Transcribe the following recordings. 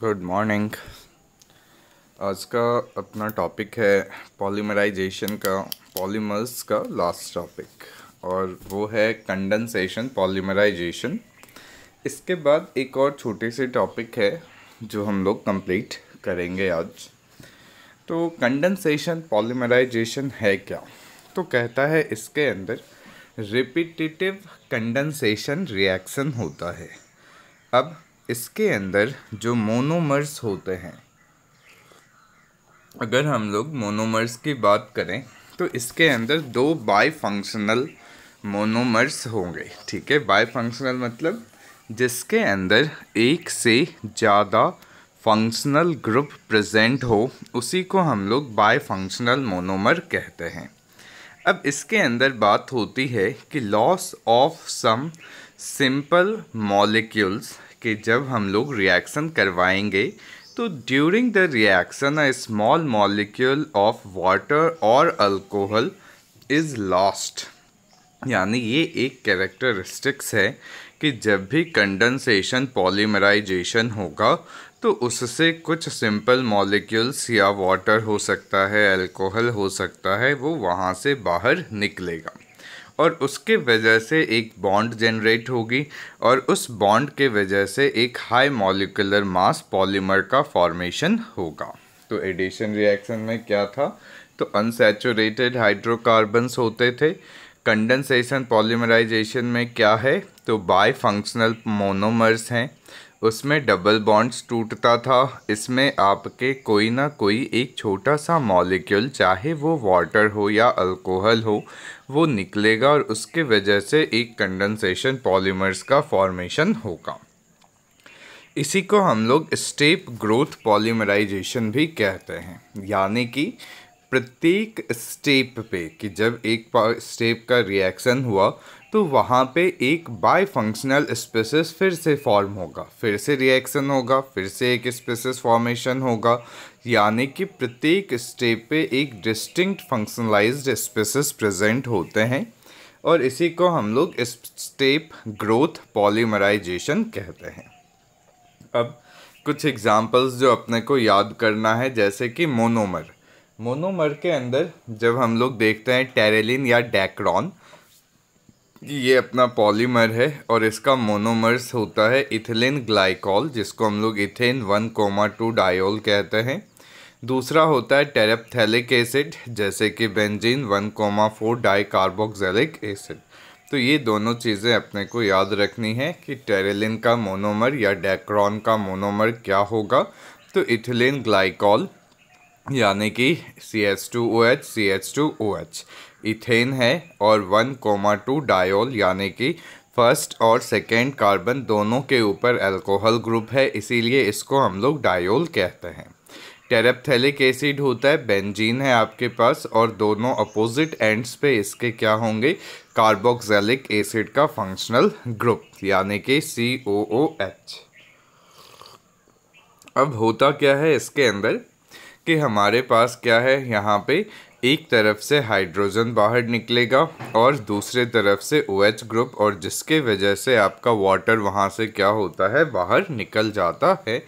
good morning आज का अपना टॉपिक है पॉलीमराइजेशन का पॉलीमर्स का लास्ट टॉपिक और वो है कंडेंसेशन पॉलीमराइजेशन इसके बाद एक और छोटे से टॉपिक है जो हम लोग कंप्लीट करेंगे आज तो कंडेंसेशन पॉलीमराइजेशन है क्या तो कहता है इसके अंदर रिपीटिटिव कंडेंसेशन रिएक्शन होता है अब इसके अंदर जो मोनोमर्स होते हैं अगर हम लोग मोनोमर्स की बात करें तो इसके अंदर दो बाई फंक्शनल मोनोमर्स होंगे ठीक है बाई फंक्शनल मतलब जिसके अंदर एक से ज़्यादा फंक्शनल ग्रुप प्रेजेंट हो उसी को हम लोग बाई फंक्शनल मोनोमर कहते हैं अब इसके अंदर बात होती है कि loss of some simple molecules कि जब हम लोग रिएक्शन करवाएंगे तो during the reaction a small molecule of water और अल्कोहल इज़ लॉस्ट यानी ये एक कैरेक्टरिस्टिक्स है कि जब भी कंडेंसेशन पॉलीमराइजेशन होगा तो उससे कुछ सिंपल मॉलिक्यूल्स या वाटर हो सकता है अल्कोहल हो सकता है वो वहाँ से बाहर निकलेगा और उसके वजह से एक बॉन्ड जनरेट होगी और उस बॉन्ड के वजह से एक हाई मॉलिकुलर मास पॉलीमर का फॉर्मेशन होगा तो एडिशन रिएक्शन में क्या था तो अनसेचुरेटेड हाइड्रोकार्बन्स होते थे कंडेंसेशन पॉलीमराइजेशन में क्या है तो बाई फंक्शनल मोनोमर्स हैं उसमें डबल बॉन्ड्स टूटता था इसमें आपके कोई ना कोई एक छोटा सा मॉलिक्यूल चाहे वो वाटर हो या अल्कोहल हो वो निकलेगा और उसके वजह से एक कंडेंसेशन पॉलीमर्स का फॉर्मेशन होगा इसी को हम लोग स्टेप ग्रोथ पॉलीमराइजेशन भी कहते हैं यानी कि प्रत्येक स्टेप पे कि जब एक स्टेप का रिएक्शन हुआ तो वहाँ पे एक बाई फंक्शनल स्पेसिस फिर से फॉर्म होगा फिर से रिएक्शन होगा फिर से एक स्पेसिस फॉर्मेशन होगा यानी कि प्रत्येक स्टेप पे एक डिस्टिंक्ट फंक्शनलाइज्ड स्पेसिस प्रेजेंट होते हैं और इसी को हम लोग स्टेप ग्रोथ पॉलीमराइजेशन कहते हैं अब कुछ एग्जांपल्स जो अपने को याद करना है जैसे कि मोनोमर मोनोमर के अंदर जब हम लोग देखते हैं टेरेलिन या डेक्रॉन ये अपना पॉलीमर है और इसका मोनोमर्स होता है इथिलीन ग्लाइकॉल जिसको हम लोग ethane one comma two diol कहते हैं दूसरा होता है टेरेपथेलिक एसिड जैसे कि benzene one comma four di carboxylic acid तो ये दोनों चीज़ें अपने को याद रखनी है कि टेरेलिन का मोनोमर या डेक्रॉन का मोनोमर क्या होगा तो इथिलीन ग्लाइकॉल यानी कि C H two O H C H two O H ethane है और वन कोमा टू डायोल यानी कि फर्स्ट और सेकेंड कार्बन दोनों के ऊपर अल्कोहल ग्रुप है इसीलिए इसको हम लोग डायोल कहते हैं टेरेपथेलिक एसिड होता है बेंजीन है आपके पास और दोनों अपोजिट एंड्स पे इसके क्या होंगे कार्बोक्सैलिक एसिड का फंक्शनल ग्रुप यानी कि सी ओ ओ एच अब होता क्या है इसके अंदर कि हमारे पास क्या है यहाँ पे एक तरफ से हाइड्रोजन बाहर निकलेगा और दूसरे तरफ से ओ OH ग्रुप और जिसके वजह से आपका वाटर वहाँ से क्या होता है बाहर निकल जाता है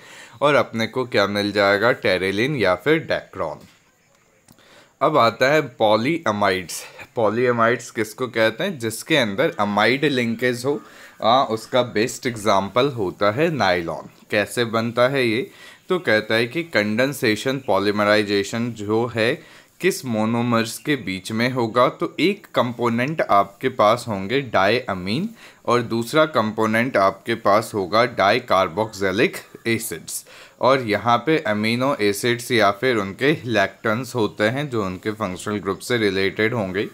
और अपने को क्या मिल जाएगा टेरेलिन या फिर डेक्रॉन अब आता है पॉलीअमाइड्स पॉलीअमाइड्स किसको कहते हैं जिसके अंदर अमाइड लिंकेज हो आ, उसका बेस्ट एग्जाम्पल होता है नाइलॉन कैसे बनता है ये तो कहता है कि कंडेंसेशन पॉलीमराइजेशन जो है किस मोनोमर्स के बीच में होगा तो एक कंपोनेंट आपके पास होंगे डाई अमीन और दूसरा कंपोनेंट आपके पास होगा डाई कार्बोक्सैलिक एसिड्स और यहाँ पे अमीनो एसिड्स या फिर उनके लैक्टन्स होते हैं जो उनके फंक्शनल ग्रुप से रिलेटेड होंगे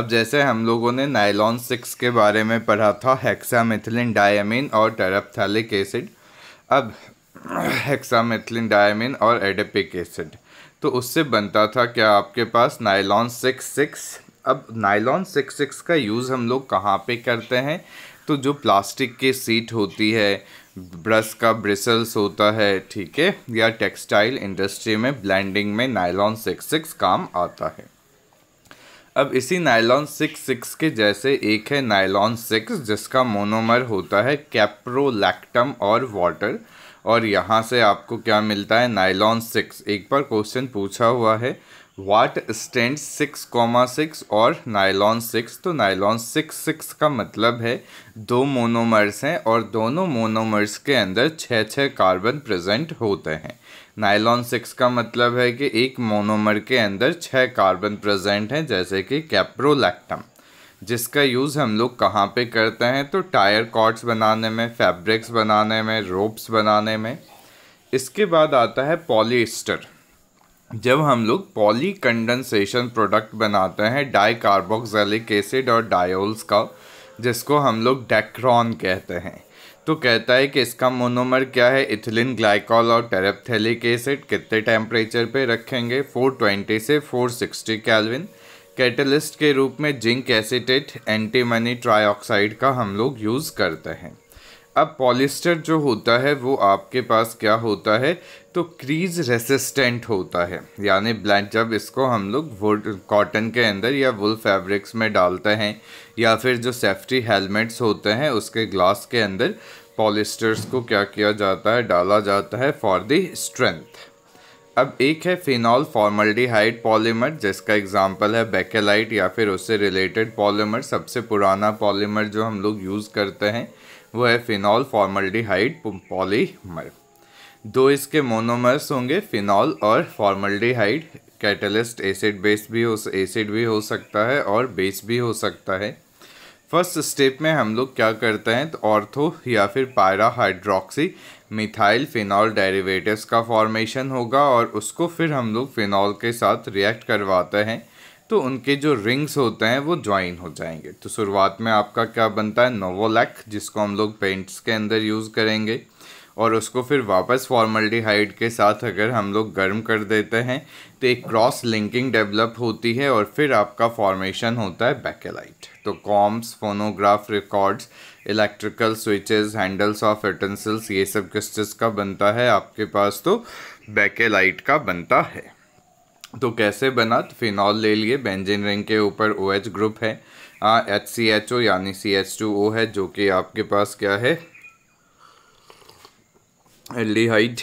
अब जैसे हम लोगों ने नाइलॉन सिक्स के बारे में पढ़ा था हेक्सामिथिलिन डायमिन और टेरापथैलिक एसिड अब हेक्सामेथिलीन डायमिन और एडेपिक एसिड तो उससे बनता था क्या आपके पास नाइलॉन सिक्स सिक्स अब नाइलॉन सिक्स सिक्स का यूज़ हम लोग कहाँ पे करते हैं तो जो प्लास्टिक की सीट होती है ब्रश का ब्रिसल्स होता है ठीक है या टेक्सटाइल इंडस्ट्री में ब्लेंडिंग में नाइलॉन सिक्स सिक्स काम आता है अब इसी नायलॉन सिक्स सिक्स के जैसे एक है नायलॉन सिक्स जिसका मोनोमर होता है कैप्रोलैक्टम और वाटर और यहाँ से आपको क्या मिलता है नायलॉन सिक्स एक बार क्वेश्चन पूछा हुआ है what stand six comma six और नायलॉन सिक्स तो नायलॉन सिक्स सिक्स का मतलब है दो मोनोमर्स हैं और दोनों मोनोमर्स के अंदर छः छः कार्बन प्रेजेंट होते हैं नाइलॉन सिक्स का मतलब है कि एक मोनोमर के अंदर छः कार्बन प्रेजेंट हैं जैसे कि कैप्रोलैक्टम जिसका यूज़ हम लोग कहाँ पे करते हैं तो टायर कॉर्ड्स बनाने में फैब्रिक्स बनाने में रोप्स बनाने में इसके बाद आता है पॉलीस्टर जब हम लोग पॉली कंडेंसेशन प्रोडक्ट बनाते हैं डाई कार्बोक्सैलिक एसिड और डायोल्स का जिसको हम लोग डेक्रॉन कहते हैं तो कहता है कि इसका मोनोमर क्या है इथिलीन ग्लाइकॉल और टेरेप्थेलिक एसिड कितने टेम्परेचर पे रखेंगे 420 से 460 कैलविन कैटलिस्ट के रूप में जिंक एसिटेट एंटीमनी ट्राई का हम लोग यूज़ करते हैं अब पॉलिस्टर जो होता है वो आपके पास क्या होता है तो क्रीज रेसिस्टेंट होता है यानी ब्लैंड जब इसको हम लोग वुड कॉटन के अंदर या वुल फैब्रिक्स में डालते हैं या फिर जो सेफ्टी हेलमेट्स होते हैं उसके ग्लास के अंदर पॉलिस्टर्स को क्या किया जाता है डाला जाता है फॉर दी स्ट्रेंथ अब एक है फिनॉल फॉर्मल्डिहाइड पॉलीमर जिसका एग्जांपल है बेकेलाइट या फिर उससे रिलेटेड पॉलीमर सबसे पुराना पॉलीमर जो हम लोग यूज़ करते हैं वो है फिनॉल फॉर्मल्डिहाइड पॉलीमर दो इसके मोनोमर्स होंगे फिनॉल और फॉर्मल्डिहाइड कैटलिस्ट एसिड बेस भी हो एसिड भी हो सकता है और बेस भी हो सकता है फर्स्ट स्टेप में हम लोग क्या करते हैं तो ऑर्थो या फिर para hydroxy methyl phenol derivatives का फॉर्मेशन होगा और उसको फिर हम लोग फिनॉल के साथ रिएक्ट करवाते हैं तो उनके जो रिंग्स होते हैं वो ज्वाइन हो जाएंगे तो शुरुआत में आपका क्या बनता है नोवोलैक जिसको हम लोग पेंट्स के अंदर यूज़ करेंगे और उसको फिर वापस फॉर्मल्डिहाइड के साथ अगर हम लोग गर्म कर देते हैं तो एक क्रॉस लिंकिंग डेवलप होती है और फिर आपका फॉर्मेशन होता है बैकेलाइट तो combs phonograph records electrical switches handles of utensils ये सब किस का बनता है आपके पास तो बैकेलाइट का बनता है तो कैसे बना तो फिनॉल ले लिए बेंजिन रिंग के ऊपर ओ OH ग्रुप है एच सी एच ओ यानी सी एच टू ओ है जो कि आपके पास क्या है एल्डिहाइड